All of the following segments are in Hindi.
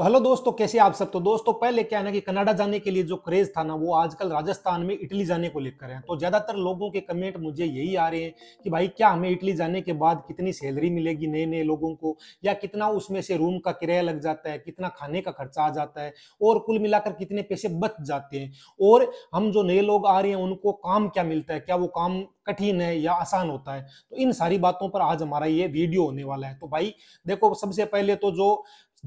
तो हेलो दोस्तों कैसे आप सब तो दोस्तों पहले क्या है ना कि कनाडा जाने के लिए जो क्रेज था ना वो आजकल राजस्थान में इटली जाने को लेकर है तो ज्यादातर लोगों के कमेंट मुझे यही आ रहे हैं कि भाई क्या हमें इटली जाने के बाद कितनी सैलरी मिलेगी नए नए लोगों को या कितना उसमें से रूम का किराया लग जाता है कितना खाने का खर्चा आ जाता है और कुल मिलाकर कितने पैसे बच जाते हैं और हम जो नए लोग आ रहे हैं उनको काम क्या मिलता है क्या वो काम कठिन है या आसान होता है तो इन सारी बातों पर आज हमारा ये वीडियो होने वाला है तो भाई देखो सबसे पहले तो जो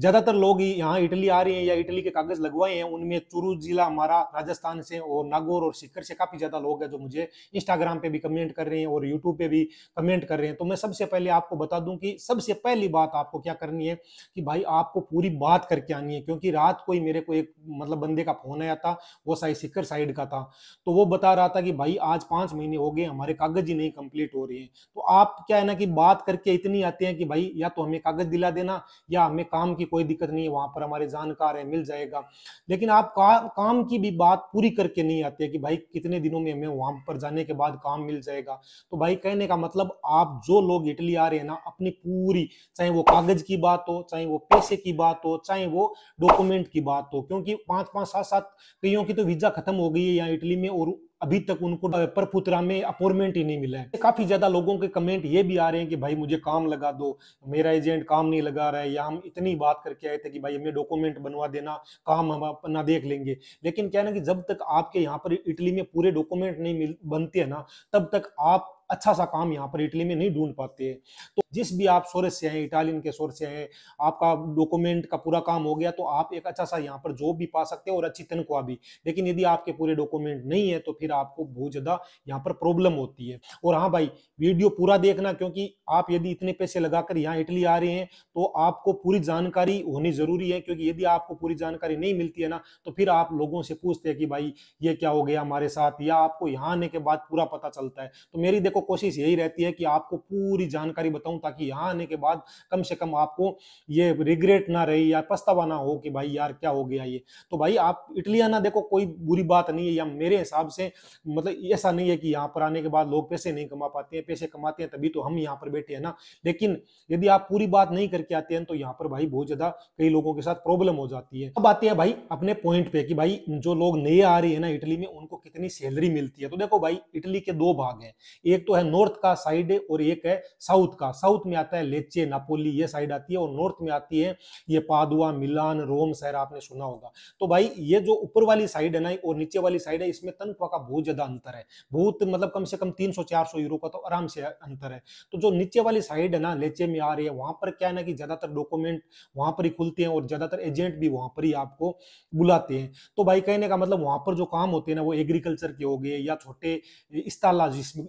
ज्यादातर लोग यहाँ इटली आ रहे हैं या इटली के कागज लगवाए हैं उनमें चुरू जिला हमारा राजस्थान से और नागौर और सीकर से काफी ज्यादा लोग हैं जो मुझे इंस्टाग्राम पे भी कमेंट कर रहे हैं और यूट्यूब पे भी कमेंट कर रहे हैं तो मैं सबसे पहले आपको बता दूं कि सबसे पहली बात आपको क्या करनी है कि भाई आपको पूरी बात करके आनी है क्योंकि रात को ही मेरे को एक मतलब बंदे का फोन आया था वो साई सीकर साइड का था तो वो बता रहा था कि भाई आज पांच महीने हो गए हमारे कागज ही नहीं कंप्लीट हो रहे हैं तो आप क्या है ना कि बात करके इतनी आते हैं कि भाई या तो हमें कागज दिला देना या हमें काम की की कोई दिक्कत नहीं है वहाँ पर हमारे जानकार है मिल जाएगा लेकिन आप का, काम की भी बात पूरी करके नहीं आते कि भाई कितने दिनों में हमें वहाँ पर जाने के बाद काम मिल जाएगा तो भाई कहने का मतलब आप जो लोग इटली आ रहे हैं ना अपनी पूरी चाहे वो कागज की बात हो चाहे वो पैसे की बात हो चाहे वो डॉक्यूमेंट की बात हो क्योंकि पाँच पाँच सात सात कईयों की तो वीजा खत्म हो गई है यहाँ इटली में और अभी तक उनको परपुतरा में अपॉइंटमेंट ही नहीं मिला है काफी ज्यादा लोगों के कमेंट ये भी आ रहे हैं कि भाई मुझे काम लगा दो मेरा एजेंट काम नहीं लगा रहा है या हम इतनी बात करके आए थे कि भाई हमें डॉक्यूमेंट बनवा देना काम हम अपना देख लेंगे लेकिन क्या ना कि जब तक आपके यहाँ पर इटली में पूरे डॉक्यूमेंट नहीं मिल बनते हैं ना तब तक आप अच्छा सा काम यहाँ पर इटली में नहीं ढूंढ पाते हैं तो जिस भी आप सोर्स से हैं इटालियन के सोर्स से हैं आपका डॉक्यूमेंट का पूरा काम हो गया तो आप एक अच्छा सा यहाँ पर जॉब भी पा सकते हैं और अच्छी तनख्वाह भी लेकिन यदि आपके पूरे डॉक्यूमेंट नहीं है तो फिर आपको बहुत ज़्यादा यहाँ पर प्रॉब्लम होती है और हाँ भाई वीडियो पूरा देखना क्योंकि आप यदि इतने पैसे लगाकर यहाँ इटली आ रहे हैं तो आपको पूरी जानकारी होनी ज़रूरी है क्योंकि यदि आपको पूरी जानकारी नहीं मिलती है ना तो फिर आप लोगों से पूछते हैं कि भाई ये क्या हो गया हमारे साथ या आपको यहाँ आने के बाद पूरा पता चलता है तो मेरी को कोशिश यही रहती है कि आपको पूरी जानकारी बताऊं ताकि यहाँ आने के बाद कम से कम आपको ये रिग्रेट ना रहे या पछतावा ना हो कि भाई यार क्या हो गया ये तो भाई आप इटली आना देखो कोई बुरी बात नहीं है या मेरे हिसाब से मतलब ऐसा नहीं है कि यहाँ पर आने के बाद लोग पैसे नहीं कमा पाते हैं पैसे कमाते हैं तभी तो हम यहाँ पर बैठे हैं ना लेकिन यदि आप पूरी बात नहीं करके आते हैं तो यहाँ पर भाई बहुत ज्यादा कई लोगों के साथ प्रॉब्लम हो जाती है अब आते हैं भाई अपने पॉइंट पे कि भाई जो लोग नए आ रहे हैं ना इटली में उनको कितनी सैलरी मिलती है तो देखो भाई इटली के दो भाग हैं एक तो है नॉर्थ का साइड और एक है साउथ का साउथ में आता है लेचे नापोली ये साइड आती है और नॉर्थ में आती है ये पादुआ मिलान रोम शहर आपने सुना होगा तो भाई ये जो ऊपर वाली साइड है ना और नीचे वाली साइड है इसमें तनख्वाह का बहुत ज्यादा अंतर है बहुत मतलब कम से कम तीन सौ यूरो का तो आराम से अंतर है तो जो नीचे वाली साइड है ना लेचे में आ रही है वहां पर क्या है ना कि ज्यादातर डॉक्यूमेंट वहां पर ही खुलते हैं और ज्यादातर एजेंट भी वहां पर ही आपको बुलाते हैं तो भाई कहने का मतलब वहां पर जो काम होते हैं ना वो एग्रीकल्चर के हो गए या छोटे इस्ताला जिसमें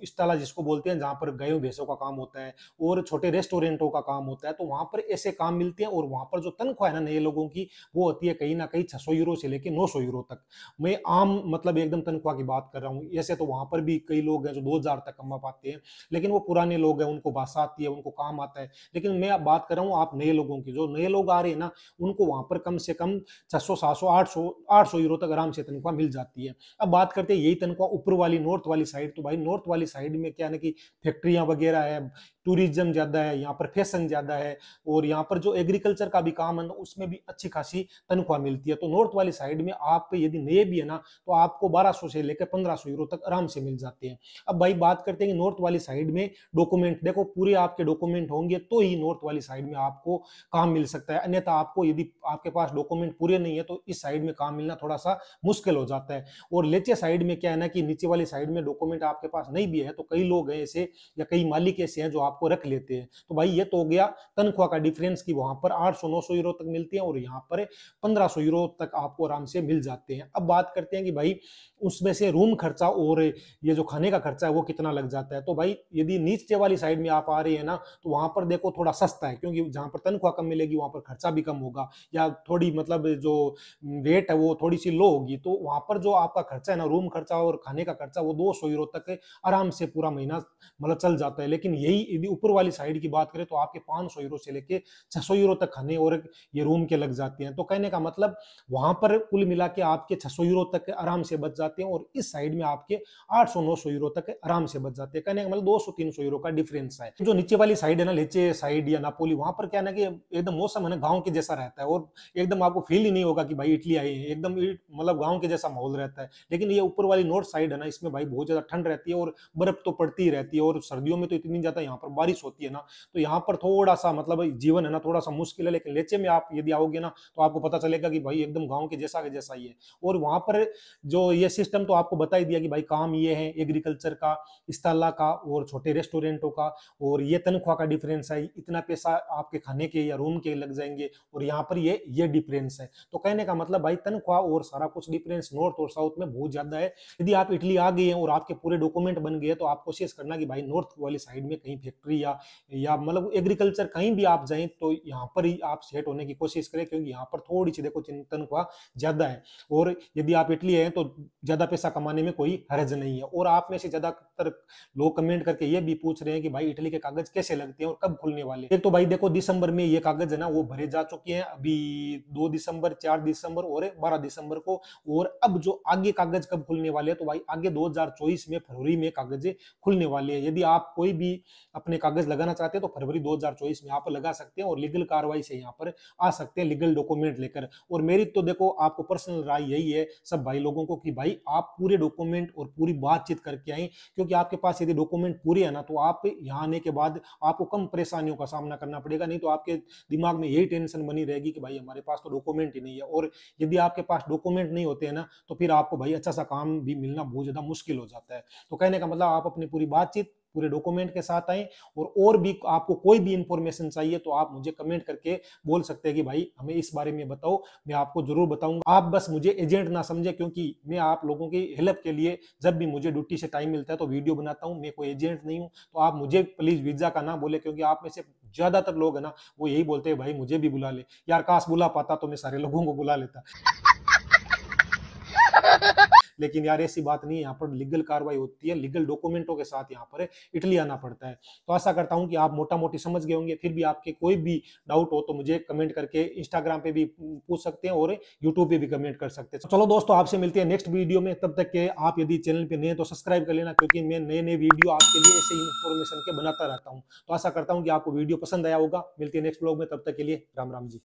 जिसको बोलते हैं जहाँ पर गायों भैंसों का काम होता है और छोटे रेस्टोरेंटों का काम होता है तो वहाँ पर ऐसे काम मिलते हैं और वहाँ पर जो तनख्वाह है ना नए लोगों की वो होती है कहीं ना कहीं छः यूरो से लेकर नौ यूरो तक मैं आम मतलब एकदम तनख्वाह की बात कर रहा हूँ ऐसे तो वहाँ पर भी कई लोग हैं जो दो तक कमा पाते हैं लेकिन वो पुराने लोग हैं उनको भाषा आती है उनको काम आता है लेकिन मैं बात कर रहा हूँ आप नए लोगों की जो नए लोग आ रहे हैं ना उनको वहाँ पर कम से कम छः सौ सात सौ आठ सौ आठ सौ यूरो तक आराम से तनख्वाह मिल जाती है अब बात करते हैं यही तनख्वाह ऊपर वाली नॉर्थ वाली साइड तो भाई नॉर्थ वाली साइड में क्या ना कि फैक्ट्रियां वगैरह है टूरिज्म ज़्यादा है यहाँ पर फैशन ज़्यादा है और यहाँ पर जो एग्रीकल्चर का भी काम है ना उसमें भी अच्छी खासी तनख्वाह मिलती है तो नॉर्थ वाली साइड में आप यदि नए भी है ना तो आपको 1200 से लेकर 1500 यूरो तक आराम से मिल जाते हैं अब भाई बात करते हैं कि नॉर्थ वाली साइड में डॉक्यूमेंट देखो पूरे आपके डॉक्यूमेंट होंगे तो ही नॉर्थ वाली साइड में आपको काम मिल सकता है अन्यथा आपको यदि आपके पास डॉक्यूमेंट पूरे नहीं है तो इस साइड में काम मिलना थोड़ा सा मुश्किल हो जाता है और लेचे साइड में क्या है ना कि नीचे वाली साइड में डॉक्यूमेंट आपके पास नहीं भी है तो कई कई लोग हैं ऐसे या कई मालिक ऐसे हैं जो आपको रख लेते हैं तो भाई ये तो हो गया तनख्वाह का डिफरेंस की वहां पर आठ सौ नौ सौ यूरो तक मिलती है और यहाँ पर पंद्रह सौ यूरो तक आपको आराम से मिल जाते हैं अब बात करते हैं कि भाई उसमें से रूम खर्चा और ये जो खाने का खर्चा है वो कितना लग जाता है तो भाई यदि नीचे वाली साइड में आप आ रहे हैं ना तो वहां पर देखो थोड़ा सस्ता है क्योंकि जहां पर तनख्वाह कम मिलेगी वहां पर खर्चा भी कम होगा या थोड़ी मतलब जो रेट है वो थोड़ी सी लो होगी तो वहां पर जो आपका खर्चा है ना रूम खर्चा और खाने का खर्चा वो दो सौ यूरो तक आराम से पूरा महीना मतलब चल जाता है लेकिन यही यदि ऊपर वाली साइड की बात करें तो आपके पाँच सौ यूरो से लेके छः सौ यूरो तक खाने और ये रूम के लग जाते हैं तो कहने का मतलब वहाँ पर कुल मिला के आपके छः सौ यूरो तक आराम से बच जाते हैं और इस साइड में आपके आठ सौ नौ सौ यूरो तक आराम से बच जाते हैं कहने का मतलब दो सौ तीन सौ यूरो का डिफरेंस है जो नीचे वाली साइड है ना लेचे साइड या नापोली वहाँ पर क्या ना कि एकदम मौसम है ना गाँव के जैसा रहता है और एकदम आपको फील ही नहीं होगा कि भाई इटली आई है एकदम मतलब गाँव के जैसा माहौल रहता है लेकिन ये ऊपर वाली नॉर्थ साइड है ना इसमें भाई बहुत ज्यादा ठंड रहती है और बर्फ तो पड़ती रहती है और सर्दियों में तो इतनी ज्यादा यहाँ पर बारिश होती है ना तो यहाँ पर थोड़ा सा मतलब जीवन है ना थोड़ा सा मुश्किल है लेकिन लेचे में आप यदि आओगे ना तो आपको पता चलेगा कि भाई एकदम गाँव के जैसा के जैसा ही है और वहाँ पर जो ये सिस्टम तो आपको बता ही दिया कि भाई काम ये है एग्रीकल्चर का इस्ताला का और छोटे रेस्टोरेंटों का और ये तनख्वाह का डिफरेंस है इतना पैसा आपके खाने के या रूम के लग जाएंगे और यहाँ पर ये ये डिफरेंस है तो कहने का मतलब भाई तनख्वाह और सारा कुछ डिफरेंस नॉर्थ और साउथ में बहुत ज्यादा है यदि आप इटली आ गए हैं और आपके पूरे डॉक्यूमेंट बन गए तो आपको कोशिश करना कि भाई नॉर्थ वाली साइड में कहीं फैक्ट्री या या मतलब एग्रीकल्चर कहीं भी आप जाएं तो यहाँ पर ही आप सेट होने की कोशिश करें क्योंकि यहाँ पर थोड़ी सी देखो चिंतन का ज्यादा है और यदि आप इटली हैं तो ज्यादा पैसा कमाने में कोई हर्ज नहीं है और आप में से ज्यादातर लोग कमेंट करके ये भी पूछ रहे हैं कि भाई इटली के कागज कैसे लगते हैं और कब खुलने वाले एक तो भाई देखो दिसंबर में ये कागज है ना वो भरे जा चुके हैं अभी दो दिसंबर चार दिसंबर और बारह दिसंबर को और अब जो आगे कागज कब खुलने वाले हैं तो भाई आगे दो में फरवरी में कागज खुलने वाले हैं यदि आप कोई भी अपने कागज लगाना चाहते हैं तो फरवरी 2024 में आप लगा सकते हैं और लीगल कार्रवाई से यहाँ पर आ सकते हैं लीगल डॉक्यूमेंट लेकर और मेरी तो देखो आपको पर्सनल राय यही है सब भाई लोगों को कि भाई आप पूरे डॉक्यूमेंट और पूरी बातचीत करके आए क्योंकि आपके पास यदि डॉक्यूमेंट पूरे है ना तो आप यहाँ आने के बाद आपको कम परेशानियों का सामना करना पड़ेगा नहीं तो आपके दिमाग में यही टेंशन बनी रहेगी कि भाई हमारे पास तो डॉक्यूमेंट ही नहीं है और यदि आपके पास डॉक्यूमेंट नहीं होते हैं ना तो फिर आपको भाई अच्छा सा काम भी मिलना बहुत ज्यादा मुश्किल हो जाता है तो कहने का मतलब आप अपनी पूरी बातचीत पूरे डॉक्यूमेंट के साथ आए और और भी आपको कोई भी इंफॉर्मेशन चाहिए तो आप मुझे कमेंट करके बोल सकते हैं कि भाई हमें इस बारे में बताओ मैं आपको जरूर बताऊंगा आप बस मुझे एजेंट ना समझे क्योंकि मैं आप लोगों की हेल्प के लिए जब भी मुझे ड्यूटी से टाइम मिलता है तो वीडियो बनाता हूँ मैं कोई एजेंट नहीं हूँ तो आप मुझे प्लीज वीजा का ना बोले क्योंकि आप में से ज्यादातर लोग है ना वो यही बोलते हैं भाई मुझे भी बुला ले यार काश बुला पाता तो मैं सारे लोगों को बुला लेता लेकिन यार ऐसी बात नहीं यहाँ पर लीगल कार्रवाई होती है लीगल डॉक्यूमेंटों के साथ यहाँ पर इटली आना पड़ता है तो आशा करता हूँ कि आप मोटा मोटी समझ गए होंगे फिर भी आपके कोई भी डाउट हो तो मुझे कमेंट करके इंस्टाग्राम पे भी पूछ सकते हैं और यूट्यूब पे भी कमेंट कर सकते हैं तो चलो दोस्तों आपसे मिलते हैं नेक्स्ट वीडियो में तब तक के आप यदि चैनल पे नए तो सब्सक्राइब कर लेना क्योंकि मैं नए नए वीडियो आपके लिए ऐसे इन्फॉर्मेशन के बनाता रहता हूँ तो आशा करता हूँ कि आपको वीडियो पसंद आया होगा मिलते हैं नेक्स्ट ब्लॉग में तब तक के लिए राम राम जी